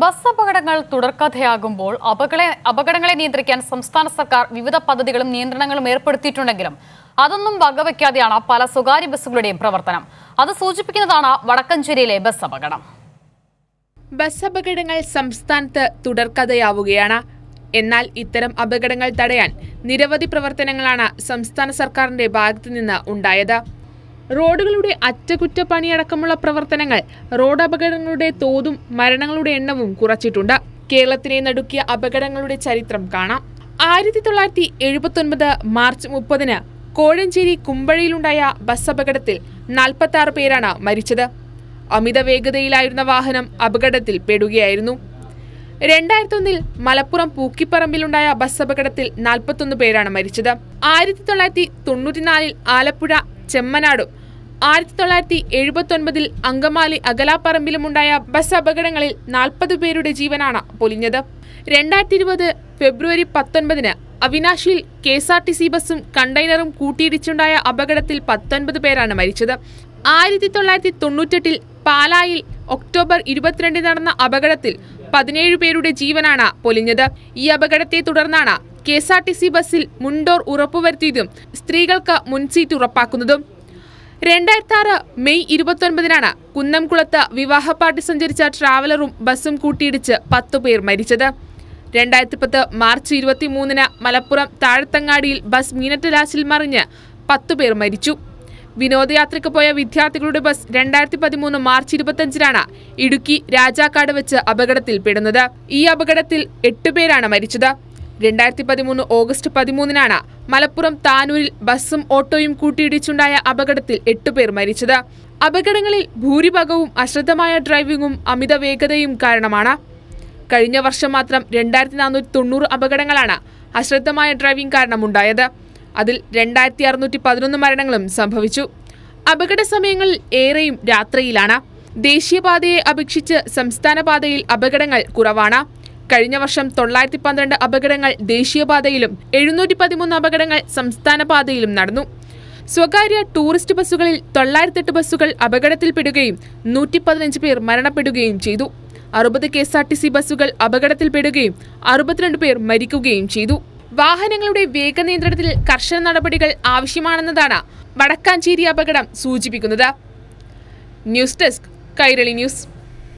bus അപകടങ്ങൾ തുടർക്കഥയാകുമ്പോൾ അപകട അപകടങ്ങളെ നിയന്ത്രിക്കാൻ സംസ്ഥാന സർക്കാർ വിവിധ പദ്ധതികളും നിയന്ത്രണങ്ങളും ഏർപ്പെടുത്തിയിട്ടുണ്ടെങ്കിലും അതൊന്നും വകവയ്ക്കാതെയാണ് പല സ്വകാര്യ ബസ്സുകളുടെയും പ്രവർത്തനം അത് സൂചിപ്പിക്കുന്നതാണ് വടക്കഞ്ചേരിയിലെ ബസ് അപകടം ബസ് അപകടങ്ങൾ സംസ്ഥാനത്ത് തുടർക്കഥയാവുകയാണ് എന്നാൽ ഇത്തരം അപകടങ്ങൾ തടയാൻ നിരവധി പ്രവർത്തനങ്ങളാണ് സംസ്ഥാന സർക്കാരിന്റെ ഭാഗത്തു നിന്ന് ഉണ്ടായത് റോഡുകളുടെ അറ്റകുറ്റപ്പണിയടക്കമുള്ള പ്രവർത്തനങ്ങൾ റോഡ് അപകടങ്ങളുടെ തോതും മരണങ്ങളുടെ എണ്ണവും കുറച്ചിട്ടുണ്ട് കേരളത്തിനെ നടുക്കിയ അപകടങ്ങളുടെ ചരിത്രം കാണാം ആയിരത്തി തൊള്ളായിരത്തി ഒൻപത് മാർച്ച് മുപ്പതിന് കോഴഞ്ചേരി കുമ്പഴയിലുണ്ടായ ബസ് അപകടത്തിൽ നാൽപ്പത്തി ആറ് പേരാണ് മരിച്ചത് അമിത വേഗതയിലായിരുന്ന വാഹനം അപകടത്തിൽ പെടുകയായിരുന്നു രണ്ടായിരത്തൊന്നിൽ മലപ്പുറം പൂക്കിപ്പറമ്പിലുണ്ടായ ബസ് അപകടത്തിൽ നാൽപ്പത്തൊന്ന് പേരാണ് മരിച്ചത് ആയിരത്തി തൊള്ളായിരത്തി തൊണ്ണൂറ്റിനാലിൽ ആലപ്പുഴ ചെമ്മനാടും ആയിരത്തി തൊള്ളായിരത്തി എഴുപത്തി ഒൻപതിൽ അങ്കമാലി അകലാപ്പറമ്പിലുമുണ്ടായ ബസ് അപകടങ്ങളിൽ നാൽപ്പത് പേരുടെ ജീവനാണ് പൊലിഞ്ഞത് രണ്ടായിരത്തി ഇരുപത് ഫെബ്രുവരി പത്തൊൻപതിന് അവിനാശിയിൽ K S R T C ബസ്സും കണ്ടെയ്നറും കൂട്ടിയിടിച്ചുണ്ടായ അപകടത്തിൽ പത്തൊൻപത് പേരാണ് മരിച്ചത് ആയിരത്തി തൊള്ളായിരത്തി തൊണ്ണൂറ്റെട്ടിൽ പാലായിൽ ഒക്ടോബർ ഇരുപത്തിരണ്ടിന് നടന്ന അപകടത്തിൽ പതിനേഴ് പേരുടെ ജീവനാണ് പൊലിഞ്ഞത് ഈ അപകടത്തെ തുടർന്നാണ് K S R T C ബസ്സിൽ മുൻഡോർ ഉറപ്പുവരുത്തിയതും സ്ത്രീകൾക്ക് മുൻസീറ്റ് ഉറപ്പാക്കുന്നതും രണ്ടായിരത്തി ആറ് മെയ് ഇരുപത്തൊൻപതിനാണ് കുന്നംകുളത്ത് വിവാഹ പാർട്ടി സഞ്ചരിച്ച ട്രാവലറും ബസ്സും കൂട്ടിയിടിച്ച് പത്തു പേർ മരിച്ചത് രണ്ടായിരത്തി പത്ത് മാർച്ച് ഇരുപത്തിമൂന്നിന് മലപ്പുറം താഴത്തങ്ങാടിയിൽ ബസ് മീനറ്റലാശിൽ മറിഞ്ഞ് പത്തു പേർ മരിച്ചു വിനോദയാത്രയ്ക്ക് പോയ വിദ്യാർത്ഥികളുടെ ബസ് രണ്ടായിരത്തി പതിമൂന്ന് മാർച്ച് ഇരുപത്തഞ്ചിനാണ് ഇടുക്കി രാജാക്കാട് വെച്ച് അപകടത്തിൽപ്പെടുന്നത് ഈ അപകടത്തിൽ എട്ടുപേരാണ് മരിച്ചത് രണ്ടായിരത്തി പതിമൂന്ന് ഓഗസ്റ്റ് പതിമൂന്നിനാണ് മലപ്പുറം താനൂരിൽ ബസ്സും ഓട്ടോയും കൂട്ടിയിടിച്ചുണ്ടായ അപകടത്തിൽ എട്ടുപേർ മരിച്ചത് അപകടങ്ങളിൽ ഭൂരിഭാഗവും അശ്രദ്ധമായ ഡ്രൈവിംഗും അമിത വേഗതയും കാരണമാണ് കഴിഞ്ഞ വർഷം മാത്രം രണ്ടായിരത്തി നാനൂറ്റി തൊണ്ണൂറ് അപകടങ്ങളാണ് അശ്രദ്ധമായ ഡ്രൈവിംഗ് കാരണമുണ്ടായത് അതിൽ രണ്ടായിരത്തി അറുന്നൂറ്റി പതിനൊന്ന് മരണങ്ങളും സംഭവിച്ചു അപകട സമയങ്ങളിൽ ഏറെയും രാത്രിയിലാണ് ദേശീയപാതയെ അപേക്ഷിച്ച് സംസ്ഥാന പാതയിൽ അപകടങ്ങൾ കുറവാണ് കഴിഞ്ഞ വർഷം തൊള്ളായിരത്തി പന്ത്രണ്ട് അപകടങ്ങൾ ദേശീയപാതയിലും എഴുന്നൂറ്റി പതിമൂന്ന് അപകടങ്ങൾ സംസ്ഥാന പാതയിലും നടന്നു സ്വകാര്യ ടൂറിസ്റ്റ് ബസ്സുകളിൽ തൊള്ളായിരത്തെട്ട് ബസ്സുകൾ അപകടത്തിൽപ്പെടുകയും നൂറ്റി പതിനഞ്ച് പേർ മരണപ്പെടുകയും ചെയ്തു അറുപത് K S R T C ബസ്സുകൾ അപകടത്തിൽപ്പെടുകയും അറുപത്തിരണ്ട് പേർ മരിക്കുകയും ചെയ്തു വാഹനങ്ങളുടെ വേഗ നിയന്ത്രണത്തിൽ കർശന നടപടികൾ ആവശ്യമാണെന്നതാണ് വടക്കാഞ്ചേരി അപകടം സൂചിപ്പിക്കുന്നത് ന്യൂസ് ഡെസ്ക് കൈരളി ന്യൂസ്